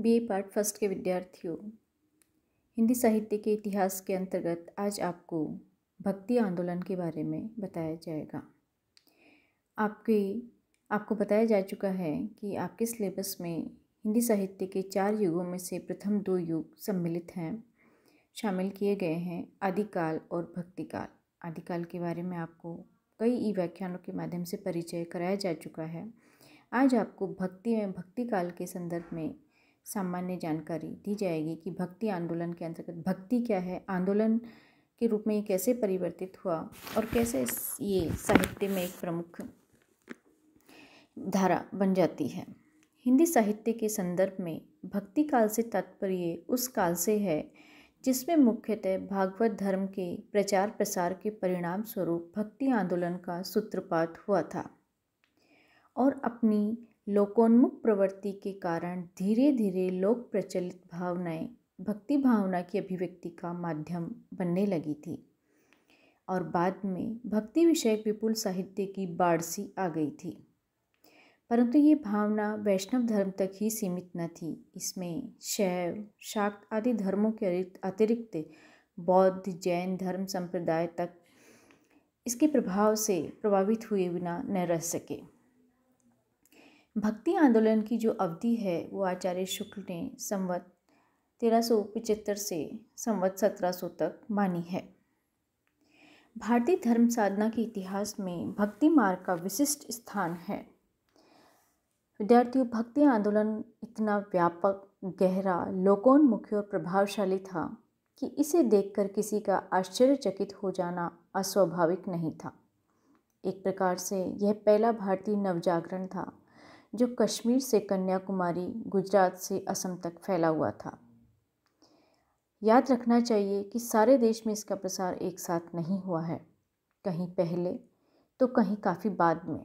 BA part first के विद्यार्थियों हिंदी साहित्य के इतिहास के अंतर्गत आज आपको भक्ति आंदोलन के बारे में बताया जाएगा आपके आपको बताया जा चुका है कि आपके सिलेबस में हिंदी साहित्य के चार युगों में से प्रथम दो युग सम्मिलित हैं शामिल किए गए हैं आदिकाल और भक्तिकाल आदिकाल के बारे में आपको कई ई व्याख्यानों के माध्यम से परिचय कराया जा चुका है आज आपको भक्ति में भक्तिकाल के संदर्भ में सामान्य जानकारी दी जाएगी कि भक्ति आंदोलन के अंतर्गत भक्ति क्या है आंदोलन के रूप में ये कैसे परिवर्तित हुआ और कैसे ये साहित्य में एक प्रमुख धारा बन जाती है हिंदी साहित्य के संदर्भ में भक्ति काल से तात्पर्य उस काल से है जिसमें मुख्यतः भागवत धर्म के प्रचार प्रसार के परिणाम स्वरूप भक्ति आंदोलन का सूत्रपात हुआ था और अपनी लोकोन्मुख प्रवृत्ति के कारण धीरे धीरे लोक प्रचलित भावनाएं भक्ति भावना की अभिव्यक्ति का माध्यम बनने लगी थी और बाद में भक्ति विषयक विपुल साहित्य की बाढ़सी आ गई थी परंतु ये भावना वैष्णव धर्म तक ही सीमित न थी इसमें शैव शाक्त आदि धर्मों के अतिरिक्त बौद्ध जैन धर्म संप्रदाय तक इसके प्रभाव से प्रभावित हुए बिना न रह सके भक्ति आंदोलन की जो अवधि है वो आचार्य शुक्ल ने संवत तेरह सौ से संवत सत्रह सौ तक मानी है भारतीय धर्म साधना के इतिहास में भक्ति मार्ग का विशिष्ट स्थान है विद्यार्थियों भक्ति आंदोलन इतना व्यापक गहरा लोकोन्मुखी और प्रभावशाली था कि इसे देखकर किसी का आश्चर्यचकित हो जाना अस्वाभाविक नहीं था एक प्रकार से यह पहला भारतीय नवजागरण था जो कश्मीर से कन्याकुमारी गुजरात से असम तक फैला हुआ था याद रखना चाहिए कि सारे देश में इसका प्रसार एक साथ नहीं हुआ है कहीं पहले तो कहीं काफ़ी बाद में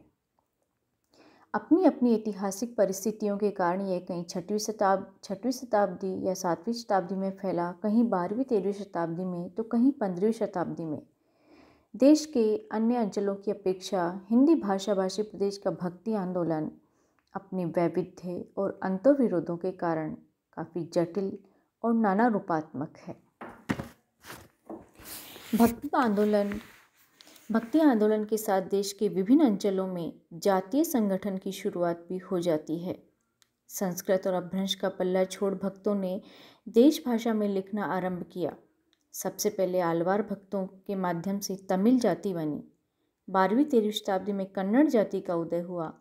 अपनी अपनी ऐतिहासिक परिस्थितियों के कारण यह कहीं छठवीं शताब छठवीं शताब्दी या सातवीं शताब्दी में फैला कहीं बारहवीं तेरहवीं शताब्दी में तो कहीं पंद्रहवीं शताब्दी में देश के अन्य अंचलों की अपेक्षा हिंदी भाषा भाषी प्रदेश का भक्ति आंदोलन अपने वैविध्य और अंतर्विरोधों के कारण काफ़ी जटिल और नाना रूपात्मक है भक्ति आंदोलन भक्ति आंदोलन के साथ देश के विभिन्न अंचलों में जातीय संगठन की शुरुआत भी हो जाती है संस्कृत और अभ्रंश का पल्ला छोड़ भक्तों ने देश भाषा में लिखना आरंभ किया सबसे पहले आलवार भक्तों के माध्यम से तमिल जाति बनी बारहवीं तेरहवीं शताब्दी में कन्नड़ जाति का उदय हुआ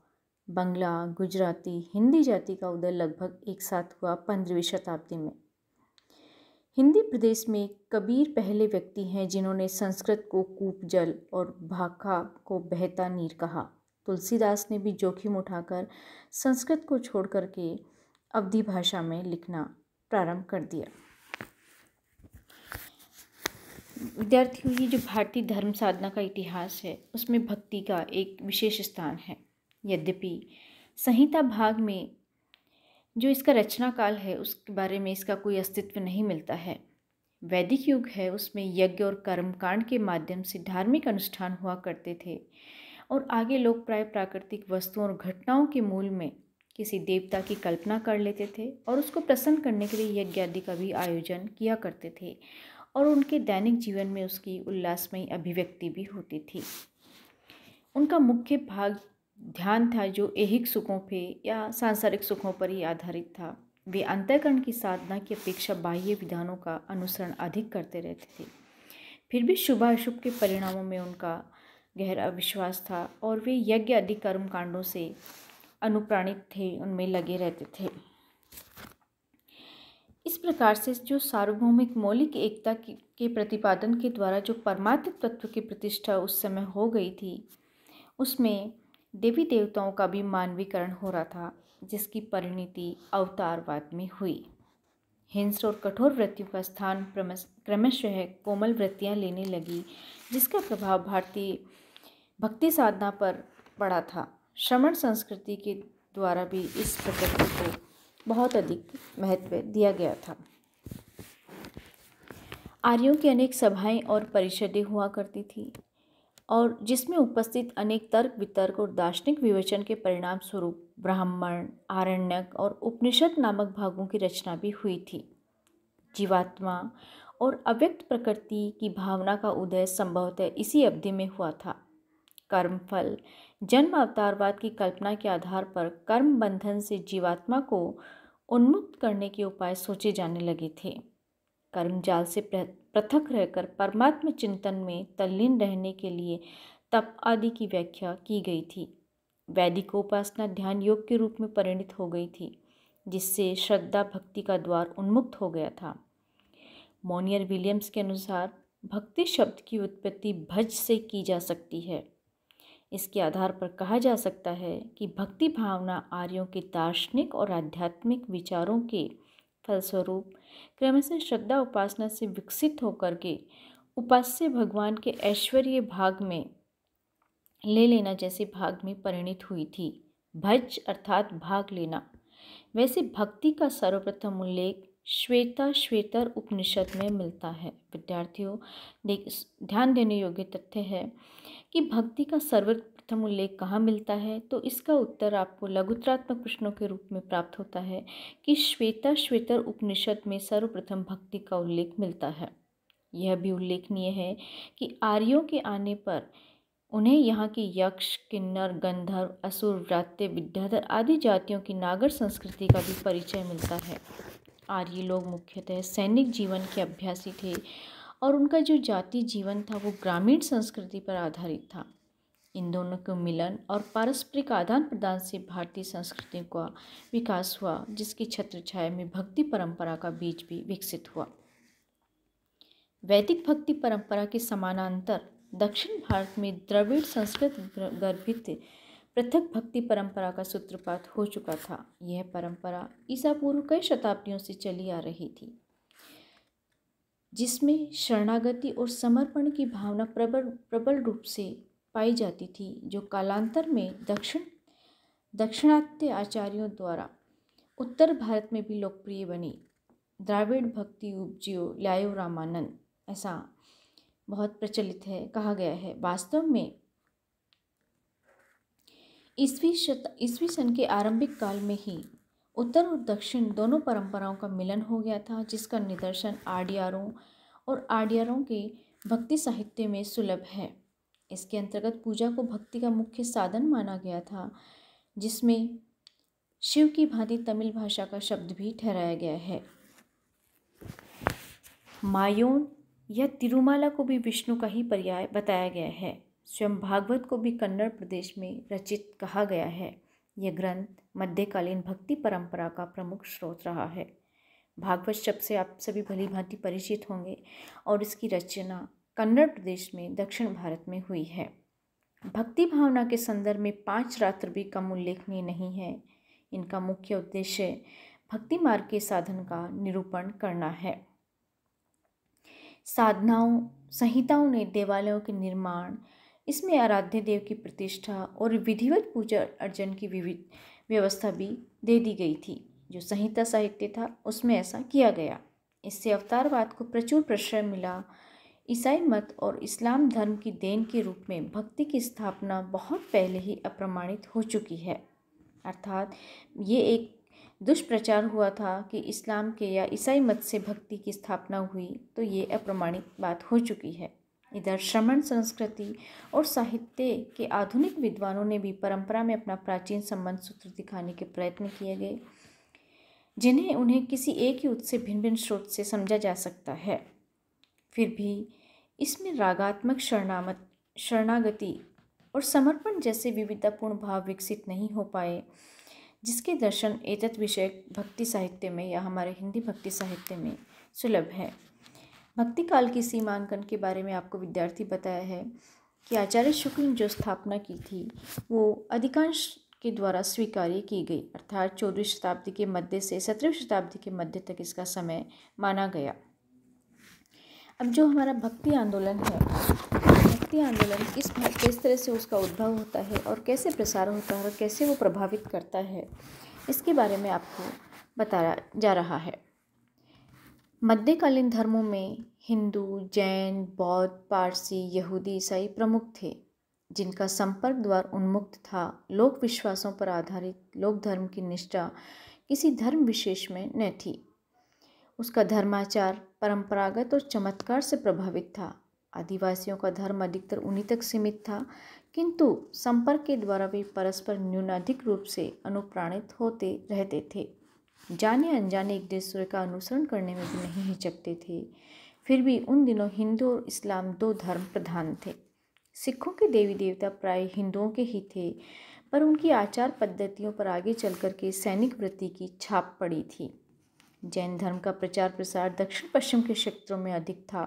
बंगला गुजराती हिंदी जाति का उदय लगभग एक साथ हुआ पंद्रहवीं शताब्दी में हिंदी प्रदेश में कबीर पहले व्यक्ति हैं जिन्होंने संस्कृत को कूप जल और भाखा को बहता नीर कहा तुलसीदास ने भी जोखिम उठाकर संस्कृत को छोड़ के अवधि भाषा में लिखना प्रारंभ कर दिया विद्यार्थियों ये जो भारतीय धर्म साधना का इतिहास है उसमें भक्ति का एक विशेष स्थान है यद्यपि संहिता भाग में जो इसका रचना काल है उसके बारे में इसका कोई अस्तित्व नहीं मिलता है वैदिक युग है उसमें यज्ञ और कर्मकांड के माध्यम से धार्मिक अनुष्ठान हुआ करते थे और आगे लोग प्राय प्राकृतिक वस्तुओं और घटनाओं के मूल में किसी देवता की कल्पना कर लेते थे और उसको प्रसन्न करने के लिए यज्ञ आदि का भी आयोजन किया करते थे और उनके दैनिक जीवन में उसकी उल्लासमयी अभिव्यक्ति भी होती थी उनका मुख्य भाग ध्यान था जो ऐहिक सुखों पे या सांसारिक सुखों पर ही आधारित था वे अंतःकरण की साधना की अपेक्षा बाह्य विधानों का अनुसरण अधिक करते रहते थे फिर भी शुभाशुभ के परिणामों में उनका गहरा विश्वास था और वे यज्ञ आदि कर्म कांडों से अनुप्राणित थे उनमें लगे रहते थे इस प्रकार से जो सार्वभौमिक मौलिक एकता के प्रतिपादन के द्वारा जो परमात्म तत्व की प्रतिष्ठा उस समय हो गई थी उसमें देवी देवताओं का भी मानवीकरण हो रहा था जिसकी परिणति अवतारवाद में हुई हिंस और कठोर वृत्तियों का स्थान क्रमशः कोमल वृत्तियाँ लेने लगी जिसका प्रभाव भारतीय भक्ति साधना पर पड़ा था श्रवण संस्कृति के द्वारा भी इस प्रकृति को बहुत अधिक महत्व दिया गया था आर्यों की अनेक सभाएं और परिषदें हुआ करती थी और जिसमें उपस्थित अनेक तर्क वितर्क और दार्शनिक विवेचन के परिणाम स्वरूप ब्राह्मण आरण्यक और उपनिषद नामक भागों की रचना भी हुई थी जीवात्मा और अव्यक्त प्रकृति की भावना का उदय संभवतः इसी अवधि में हुआ था कर्मफल जन्म अवतारवाद की कल्पना के आधार पर कर्म बंधन से जीवात्मा को उन्मुक्त करने के उपाय सोचे जाने लगे थे कर्मजाल से पृथक रहकर परमात्म चिंतन में तल्लीन रहने के लिए तप आदि की व्याख्या की गई थी वैदिक उपासना ध्यान योग के रूप में परिणित हो गई थी जिससे श्रद्धा भक्ति का द्वार उन्मुक्त हो गया था मोनियर विलियम्स के अनुसार भक्ति शब्द की उत्पत्ति भज से की जा सकती है इसके आधार पर कहा जा सकता है कि भक्ति भावना आर्यों के दार्शनिक और आध्यात्मिक विचारों के फलस्वरूप क्रमशः श्रद्धा उपासना से विकसित होकर के उपास्य भगवान के ऐश्वर्य भाग में ले लेना जैसे भाग में परिणित हुई थी भज अर्थात भाग लेना वैसे भक्ति का सर्वप्रथम उल्लेख श्वेता श्वेतर उपनिषद में मिलता है विद्यार्थियों ध्यान देने योग्य तथ्य है कि भक्ति का सर्व प्रथम उल्लेख कहाँ मिलता है तो इसका उत्तर आपको लघुत्रात्मक प्रश्नों के रूप में प्राप्त होता है कि श्वेता श्वेतर उपनिषद में सर्वप्रथम भक्ति का उल्लेख मिलता है यह भी उल्लेखनीय है कि आर्यों के आने पर उन्हें यहाँ के यक्ष किन्नर गंधर्व असुर व्रात्य विद्याधर आदि जातियों की नागर संस्कृति का भी परिचय मिलता है आर्य लोग मुख्यतः सैनिक जीवन के अभ्यासी थे और उनका जो जाति जीवन था वो ग्रामीण संस्कृति पर आधारित था इन दोनों के मिलन और पारस्परिक आदान प्रदान से भारतीय संस्कृति का विकास हुआ जिसकी छत्र छाया में भक्ति परंपरा का बीज भी विकसित हुआ वैदिक भक्ति परंपरा के समानांतर दक्षिण भारत में द्रविड़ संस्कृत गर्भित पृथक भक्ति परंपरा का सूत्रपात हो चुका था यह परंपरा ईसा पूर्व कई शताब्दियों से चली आ रही थी जिसमें शरणागति और समर्पण की भावना प्रबल प्रबल रूप से पाई जाती थी जो कालांतर में दक्षिण दक्षिणात्य आचार्यों द्वारा उत्तर भारत में भी लोकप्रिय बनी द्राविड भक्ति उपजियो लायो रामानंद ऐसा बहुत प्रचलित है कहा गया है वास्तव में ईस्वी शत ईस्वी सन के आरंभिक काल में ही उत्तर और दक्षिण दोनों परंपराओं का मिलन हो गया था जिसका निदर्शन आडियारों और आडियारों के भक्ति साहित्य में सुलभ है इसके अंतर्गत पूजा को भक्ति का मुख्य साधन माना गया था जिसमें शिव की भांति तमिल भाषा का शब्द भी ठहराया गया है मायोन या तिरुमाला को भी विष्णु का ही पर्याय बताया गया है स्वयं भागवत को भी कन्नड़ प्रदेश में रचित कहा गया है यह ग्रंथ मध्यकालीन भक्ति परंपरा का प्रमुख स्रोत रहा है भागवत शब्द से आप सभी भली भांति परिचित होंगे और इसकी रचना कन्नड़ प्रदेश में दक्षिण भारत में हुई है भक्ति भावना के संदर्भ में पांच रात्र भी कम उल्लेखनीय नहीं है इनका मुख्य उद्देश्य भक्ति मार्ग के साधन का निरूपण करना है साधनाओं संहिताओं ने देवालयों के निर्माण इसमें आराध्य देव की प्रतिष्ठा और विधिवत पूजा अर्जन की विविध व्यवस्था भी दे दी गई थी जो संहिता साहित्य था उसमें ऐसा किया गया इससे अवतारवाद को प्रचुर प्रश्रय मिला ईसाई मत और इस्लाम धर्म की देन के रूप में भक्ति की स्थापना बहुत पहले ही अप्रमाणित हो चुकी है अर्थात ये एक दुष्प्रचार हुआ था कि इस्लाम के या ईसाई मत से भक्ति की स्थापना हुई तो ये अप्रमाणित बात हो चुकी है इधर श्रमण संस्कृति और साहित्य के आधुनिक विद्वानों ने भी परंपरा में अपना प्राचीन संबंध सूत्र दिखाने के प्रयत्न किए गए जिन्हें उन्हें किसी एक ही उत्स से भिन्न भिन्न स्रोत से समझा जा सकता है फिर भी इसमें रागात्मक शरणामत शरणागति और समर्पण जैसे विविधतापूर्ण भाव विकसित नहीं हो पाए जिसके दर्शन एतत् विषय भक्ति साहित्य में या हमारे हिंदी भक्ति साहित्य में सुलभ है भक्ति काल की सीमांकन के बारे में आपको विद्यार्थी बताया है कि आचार्य शुक्ल ने जो स्थापना की थी वो अधिकांश के द्वारा स्वीकार्य की गई अर्थात चौदहवीं शताब्दी के मध्य से सत्रहवीं शताब्दी के मध्य तक इसका समय माना गया अब जो हमारा भक्ति आंदोलन है भक्ति आंदोलन किस किस तरह से उसका उद्भव होता है और कैसे प्रसार होता है और कैसे वो प्रभावित करता है इसके बारे में आपको बताया जा रहा है मध्यकालीन धर्मों में हिंदू जैन बौद्ध पारसी यहूदी ईसाई प्रमुख थे जिनका संपर्क द्वार उन्मुक्त था लोक विश्वासों पर आधारित लोक धर्म की निष्ठा किसी धर्म विशेष में न थी उसका धर्माचार परंपरागत और चमत्कार से प्रभावित था आदिवासियों का धर्म अधिकतर उन्हीं तक सीमित था किंतु संपर्क के द्वारा वे परस्पर न्यूनाधिक रूप से अनुप्राणित होते रहते थे जाने अनजाने एक दूसरे का अनुसरण करने में भी नहीं हिचकते थे फिर भी उन दिनों हिंदू और इस्लाम दो धर्म प्रधान थे सिखों के देवी देवता प्राय हिंदुओं के ही थे पर उनकी आचार पद्धतियों पर आगे चल के सैनिक वृत्ति की छाप पड़ी थी जैन धर्म का प्रचार प्रसार दक्षिण पश्चिम के क्षेत्रों में अधिक था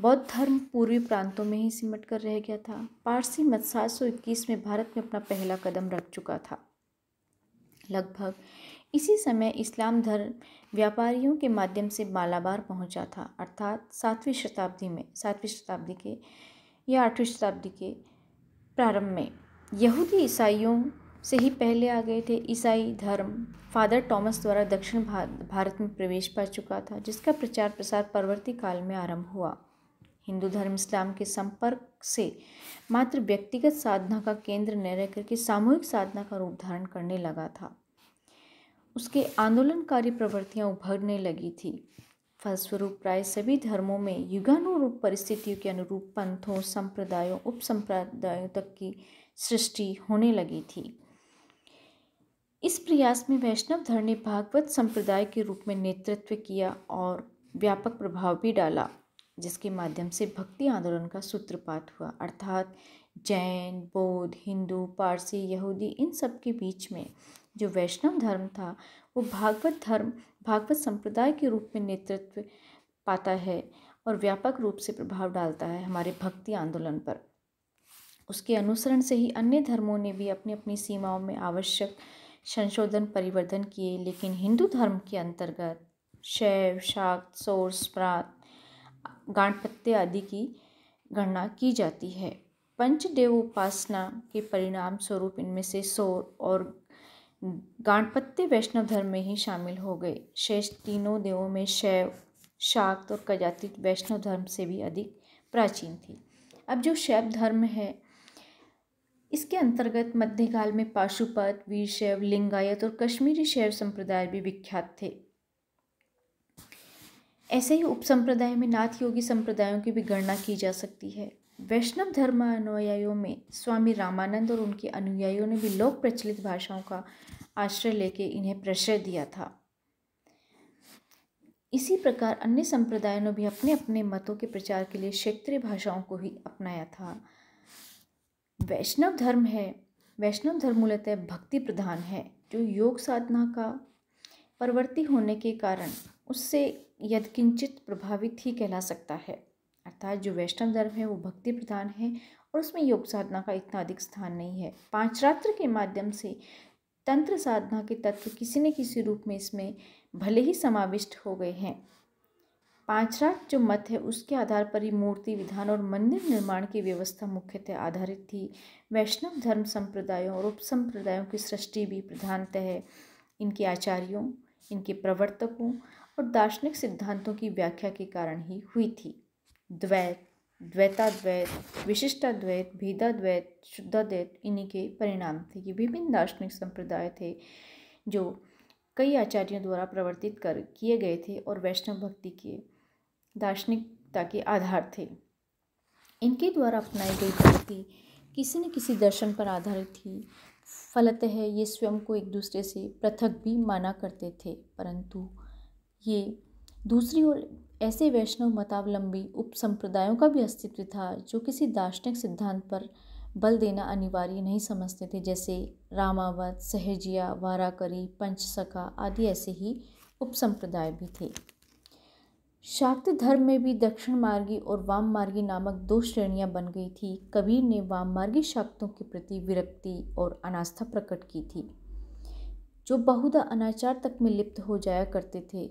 बौद्ध धर्म पूर्वी प्रांतों में ही सिमट कर रह गया था पारसी मत सात सौ इक्कीस में भारत में अपना पहला कदम रख चुका था लगभग इसी समय इस्लाम धर्म व्यापारियों के माध्यम से मालाबार पहुंचा था अर्थात सातवीं शताब्दी में सातवीं शताब्दी के या आठवीं शताब्दी के प्रारंभ में यहूदी ईसाइयों से ही पहले आ गए थे ईसाई धर्म फादर टॉमस द्वारा दक्षिण भारत में प्रवेश पा चुका था जिसका प्रचार प्रसार परवर्ती काल में आरंभ हुआ हिंदू धर्म इस्लाम के संपर्क से मात्र व्यक्तिगत साधना का केंद्र न रह करके सामूहिक साधना का रूप धारण करने लगा था उसके आंदोलनकारी प्रवृत्तियां उभरने लगी थी फलस्वरूप प्राय सभी धर्मों में युगानुरूप परिस्थितियों के अनुरूप पंथों संप्रदायों उप संप्रदायों तक की सृष्टि होने लगी थी इस प्रयास में वैष्णव धर ने भागवत संप्रदाय के रूप में नेतृत्व किया और व्यापक प्रभाव भी डाला जिसके माध्यम से भक्ति आंदोलन का सूत्रपात हुआ अर्थात जैन बौद्ध हिंदू पारसी यहूदी इन सब के बीच में जो वैष्णव धर्म था वो भागवत धर्म भागवत संप्रदाय के रूप में नेतृत्व पाता है और व्यापक रूप से प्रभाव डालता है हमारे भक्ति आंदोलन पर उसके अनुसरण से ही अन्य धर्मों ने भी अपनी अपनी सीमाओं में आवश्यक संशोधन परिवर्तन किए लेकिन हिंदू धर्म के अंतर्गत शैव शाक्त सोर्स प्रात गांठपत्य आदि की गणना की जाती है पंचदेव उपासना के परिणाम स्वरूप इनमें से सौर और गांठपत्य वैष्णव धर्म में ही शामिल हो गए शेष तीनों देवों में शैव शाक्त और कजाति वैष्णव धर्म से भी अधिक प्राचीन थी अब जो शैव धर्म है इसके अंतर्गत मध्यकाल में पाशुपत वीरशैव लिंगायत और कश्मीरी शैव संप्रदाय भी विख्यात थे ऐसे ही उप में नाथ योगी संप्रदायों की भी गणना की जा सकती है वैष्णव धर्म अनुयायियों में स्वामी रामानंद और उनके अनुयायियों ने भी लोक प्रचलित भाषाओं का आश्रय लेके इन्हें प्रश्रय दिया था इसी प्रकार अन्य संप्रदायों ने भी अपने अपने मतों के प्रचार के लिए क्षेत्रीय भाषाओं को ही अपनाया था वैष्णव धर्म है वैष्णव धर्म मूलतः भक्ति प्रधान है जो योग साधना का परवर्ती होने के कारण उससे यदकिंचित प्रभावित ही कहला सकता है अर्थात जो वैष्णव धर्म है वो भक्ति प्रधान है और उसमें योग साधना का इतना अधिक स्थान नहीं है पांच रात्र के माध्यम से तंत्र साधना के तत्व किसी न किसी रूप में इसमें भले ही समाविष्ट हो गए हैं पांचरा जो मत है उसके आधार पर ही मूर्ति विधान और मंदिर निर्माण की व्यवस्था मुख्यतः आधारित थी वैष्णव धर्म संप्रदायों और उपसंप्रदायों की सृष्टि भी प्रधानतः है इनके आचार्यों इनके प्रवर्तकों और दार्शनिक सिद्धांतों की व्याख्या के कारण ही हुई थी द्वैत द्वैताद्वैत विशिष्टाद्वैत भेदाद्वैत शुद्धाद्वैत इन्हीं के परिणाम थे ये विभिन्न दार्शनिक संप्रदाय थे जो कई आचार्यों द्वारा प्रवर्तित कर किए गए थे और वैष्णव भक्ति किए दार्शनिकता के आधार थे इनके द्वारा अपनाई गई प्रवृत्ति किसी न किसी दर्शन पर आधारित थी फलतः ये स्वयं को एक दूसरे से पृथक भी माना करते थे परंतु ये दूसरी ओर ऐसे वैष्णव मतावलंबी उप संप्रदायों का भी अस्तित्व था जो किसी दार्शनिक सिद्धांत पर बल देना अनिवार्य नहीं समझते थे जैसे रामावत सहजिया वाराकरी पंचसखा आदि ऐसे ही उप संप्रदाय भी थे शाक्त धर्म में भी दक्षिण मार्गी और वाम मार्गी नामक दो श्रेणियां बन गई थी कबीर ने वाम मार्गी शाक्तों के प्रति विरक्ति और अनास्था प्रकट की थी जो बहुधा अनाचार तक में लिप्त हो जाया करते थे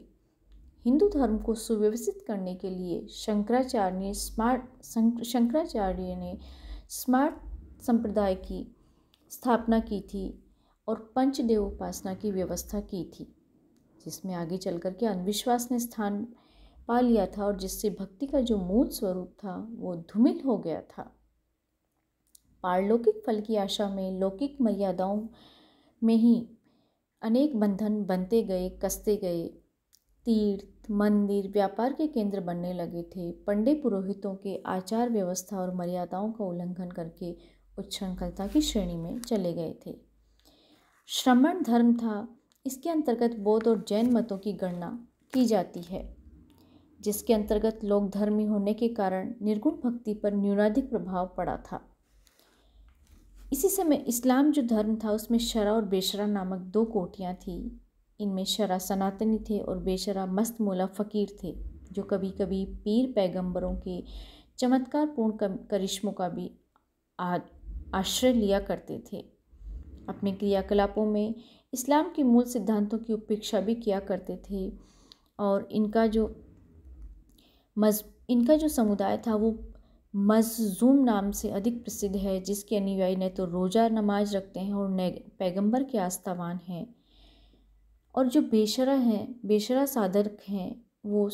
हिंदू धर्म को सुव्यवस्थित करने के लिए शंकराचार्य स्मार्ट शंकराचार्य ने स्मार्ट संप्रदाय की स्थापना की थी और पंचदेव उपासना की व्यवस्था की थी जिसमें आगे चल कर के अंधविश्वास ने स्थान पा लिया था और जिससे भक्ति का जो मूल स्वरूप था वो धूमिल हो गया था पारलौकिक फल की आशा में लौकिक मर्यादाओं में ही अनेक बंधन बनते गए कसते गए तीर्थ मंदिर व्यापार के केंद्र बनने लगे थे पंडे पुरोहितों के आचार व्यवस्था और मर्यादाओं का उल्लंघन करके उच्छृंखलता की श्रेणी में चले गए थे श्रमण धर्म था इसके अंतर्गत बौद्ध और जैन मतों की गणना की जाती है जिसके अंतर्गत लोग धर्मी होने के कारण निर्गुण भक्ति पर न्यूनाधिक प्रभाव पड़ा था इसी समय इस्लाम जो धर्म था उसमें शरा और बेशरा नामक दो कोटियाँ थीं इनमें शरा सनातनी थे और बेशरा मस्त मोला फ़कीर थे जो कभी कभी पीर पैगंबरों के चमत्कारपूर्ण करिश्मों का भी आश्रय लिया करते थे अपने क्रियाकलापों में इस्लाम के मूल सिद्धांतों की उपेक्षा भी किया करते थे और इनका जो मज इनका जो समुदाय था वो मज़ूम नाम से अधिक प्रसिद्ध है जिसके अनुयायी न तो रोज़ा नमाज रखते हैं और नए पैगम्बर के आस्थावान हैं और जो बेशरा हैं बेशरा साधक हैं वो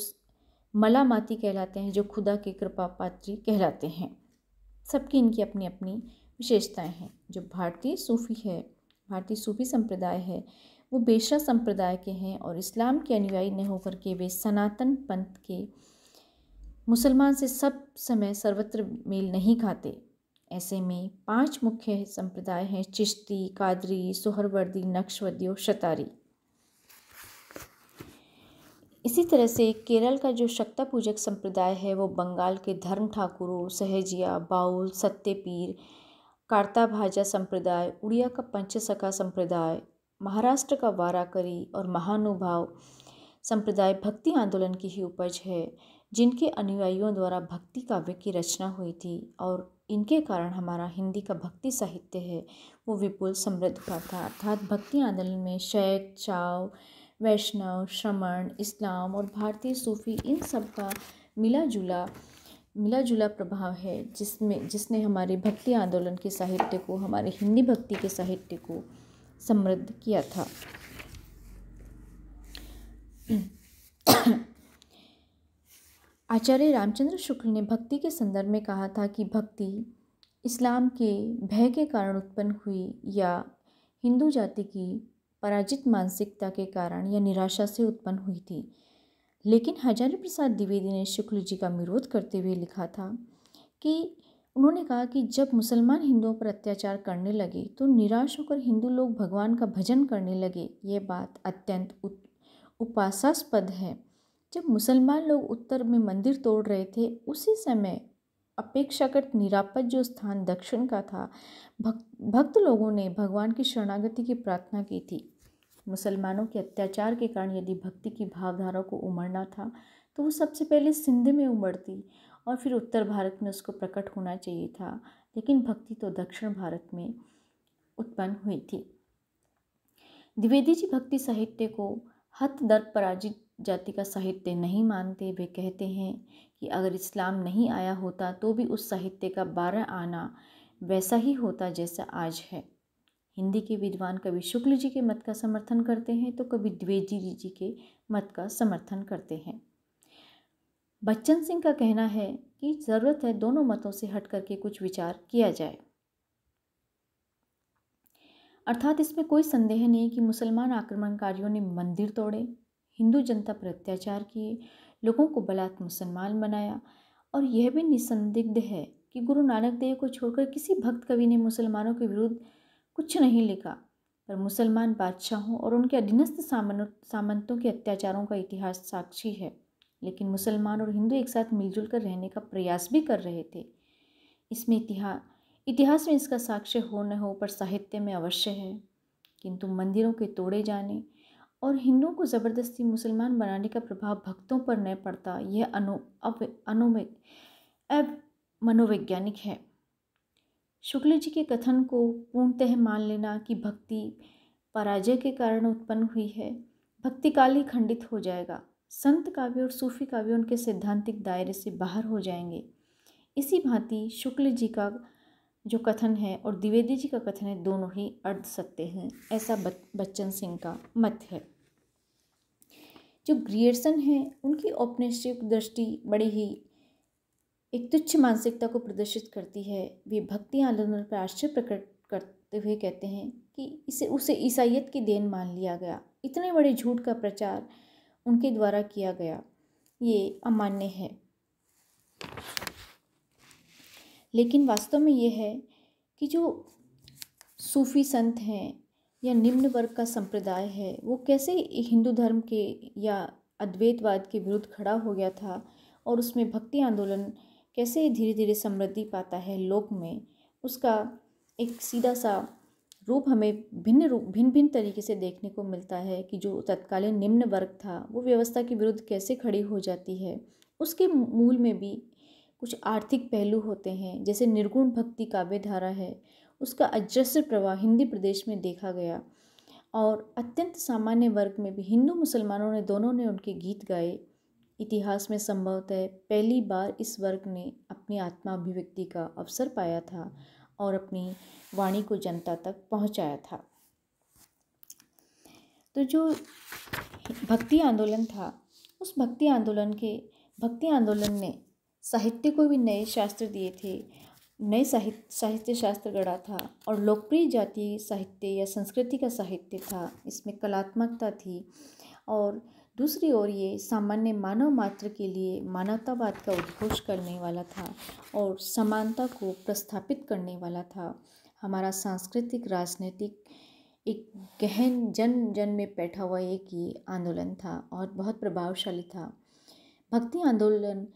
मलामाती कहलाते हैं जो खुदा के कृपा पात्री कहलाते हैं सबकी इनकी अपनी अपनी विशेषताएं हैं जो भारतीय सूफ़ी है भारतीय सूफ़ी संप्रदाय है वो बेशरा संप्रदाय के हैं और इस्लाम के अनुयायी न होकर के वे सनातन पंथ के मुसलमान से सब समय सर्वत्र मेल नहीं खाते ऐसे में पांच मुख्य संप्रदाय हैं चिश्ती कादरी सोहरवर्दी नक्शवदी और शतारी इसी तरह से केरल का जो शक्ता पूजक संप्रदाय है वो बंगाल के धर्म ठाकुरों सहजिया बाउल सत्यपीर कार्ता भाजा संप्रदाय उड़िया का पंचसखा संप्रदाय महाराष्ट्र का वाराकरी और महानुभाव संप्रदाय भक्ति आंदोलन की ही उपज है जिनके अनुयायियों द्वारा भक्ति काव्य की रचना हुई थी और इनके कारण हमारा हिंदी का भक्ति साहित्य है वो विपुल समृद्ध हुआ था अर्थात भक्ति आंदोलन में शैद चाव वैष्णव श्रमण इस्लाम और भारतीय सूफी इन सब का मिला जुला मिला जुला प्रभाव है जिसमें जिसने हमारे भक्ति आंदोलन के साहित्य को हमारे हिंदी भक्ति के साहित्य को समृद्ध किया था आचार्य रामचंद्र शुक्ल ने भक्ति के संदर्भ में कहा था कि भक्ति इस्लाम के भय के कारण उत्पन्न हुई या हिंदू जाति की पराजित मानसिकता के कारण या निराशा से उत्पन्न हुई थी लेकिन हजारी प्रसाद द्विवेदी ने शुक्ल जी का विरोध करते हुए लिखा था कि उन्होंने कहा कि जब मुसलमान हिंदुओं पर अत्याचार करने लगे तो निराश होकर हिंदू लोग भगवान का भजन करने लगे ये बात अत्यंत उपासास्पद है जब मुसलमान लोग उत्तर में मंदिर तोड़ रहे थे उसी समय अपेक्षाकृत निरापद जो स्थान दक्षिण का था भक्त भक्त लोगों ने भगवान की शरणागति की प्रार्थना की थी मुसलमानों के अत्याचार के कारण यदि भक्ति की भावधारा को उमड़ना था तो वो सबसे पहले सिंध में उमड़ती और फिर उत्तर भारत में उसको प्रकट होना चाहिए था लेकिन भक्ति तो दक्षिण भारत में उत्पन्न हुई थी द्विवेदी जी भक्ति साहित्य को हथ दर पराजित जाति का साहित्य नहीं मानते वे कहते हैं कि अगर इस्लाम नहीं आया होता तो भी उस साहित्य का बारह आना वैसा ही होता जैसा आज है हिंदी के विद्वान कभी शुक्ल जी के मत का समर्थन करते हैं तो कभी द्विवेदी जी के मत का समर्थन करते हैं बच्चन सिंह का कहना है कि ज़रूरत है दोनों मतों से हट करके कुछ विचार किया जाए अर्थात इसमें कोई संदेह नहीं कि मुसलमान आक्रमणकारियों ने मंदिर तोड़े हिंदू जनता पर अत्याचार किए लोगों को बलात् मुसलमान बनाया और यह भी निसंदिग्ध है कि गुरु नानक देव को छोड़कर किसी भक्त कवि ने मुसलमानों के विरुद्ध कुछ नहीं लिखा पर मुसलमान बादशाहों और उनके अधीनस्थ सामंतों के अत्याचारों का इतिहास साक्षी है लेकिन मुसलमान और हिंदू एक साथ मिलजुल कर रहने का प्रयास भी कर रहे थे इसमें इतिहास इतिहास में इसका साक्ष्य हो न हो पर साहित्य में अवश्य है किंतु मंदिरों के तोड़े जाने और हिंदुओं को ज़बरदस्ती मुसलमान बनाने का प्रभाव भक्तों पर न पड़ता यह अनु अव अनुमिक अब मनोवैज्ञानिक है शुक्ल जी के कथन को पूर्णतः मान लेना कि भक्ति पराजय के कारण उत्पन्न हुई है भक्ति काल ही खंडित हो जाएगा संत काव्य और सूफी काव्य उनके सैद्धांतिक दायरे से बाहर हो जाएंगे इसी भांति शुक्ल जी का जो कथन है और द्विवेदी जी का कथन है दोनों ही अर्ध सत्य हैं ऐसा बच्चन सिंह का मत है जो ग्रियर्सन हैं उनकी औपनिष्ठिक दृष्टि बड़ी ही एक तुच्छ मानसिकता को प्रदर्शित करती है वे भक्ति आंदोलन पर आश्चर्य प्रकट करते हुए कहते हैं कि इसे उसे ईसाइत की देन मान लिया गया इतने बड़े झूठ का प्रचार उनके द्वारा किया गया ये अमान्य है लेकिन वास्तव में ये है कि जो सूफ़ी संत हैं या निम्न वर्ग का संप्रदाय है वो कैसे हिंदू धर्म के या अद्वैतवाद के विरुद्ध खड़ा हो गया था और उसमें भक्ति आंदोलन कैसे धीरे धीरे समृद्धि पाता है लोक में उसका एक सीधा सा रूप हमें भिन्न रूप भिन्न भिन्न तरीके से देखने को मिलता है कि जो तत्कालीन निम्न वर्ग था वो व्यवस्था के विरुद्ध कैसे खड़ी हो जाती है उसके मूल में भी कुछ आर्थिक पहलू होते हैं जैसे निर्गुण भक्ति काव्य धारा है उसका अजस्र प्रवाह हिंदी प्रदेश में देखा गया और अत्यंत सामान्य वर्ग में भी हिंदू मुसलमानों ने दोनों ने उनके गीत गाए इतिहास में संभवतः पहली बार इस वर्ग ने अपनी आत्मा अभिव्यक्ति का अवसर पाया था और अपनी वाणी को जनता तक पहुंचाया था तो जो भक्ति आंदोलन था उस भक्ति आंदोलन के भक्ति आंदोलन ने साहित्य को भी नए शास्त्र दिए थे नए साहित्य साहित्य शास्त्र गढ़ा था और लोकप्रिय जाति साहित्य या संस्कृति का साहित्य था इसमें कलात्मकता थी और दूसरी ओर ये सामान्य मानव मात्र के लिए मानवतावाद का उद्घोष करने वाला था और समानता को प्रस्थापित करने वाला था हमारा सांस्कृतिक राजनीतिक एक गहन जन जन में बैठा हुआ एक ये आंदोलन था और बहुत प्रभावशाली था भक्ति आंदोलन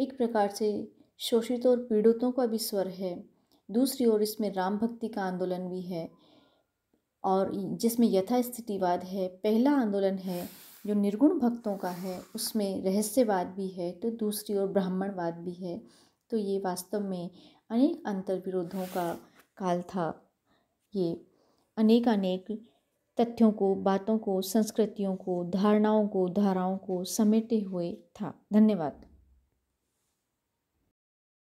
एक प्रकार से शोषित और पीड़ितों का भी स्वर है दूसरी ओर इसमें राम भक्ति का आंदोलन भी है और जिसमें यथास्थितिवाद है पहला आंदोलन है जो निर्गुण भक्तों का है उसमें रहस्यवाद भी है तो दूसरी ओर ब्राह्मणवाद भी है तो ये वास्तव में अनेक अंतर विरोधों का काल था ये अनेक अनेक तथ्यों को बातों को संस्कृतियों को धारणाओं को धाराओं को समेटे हुए था धन्यवाद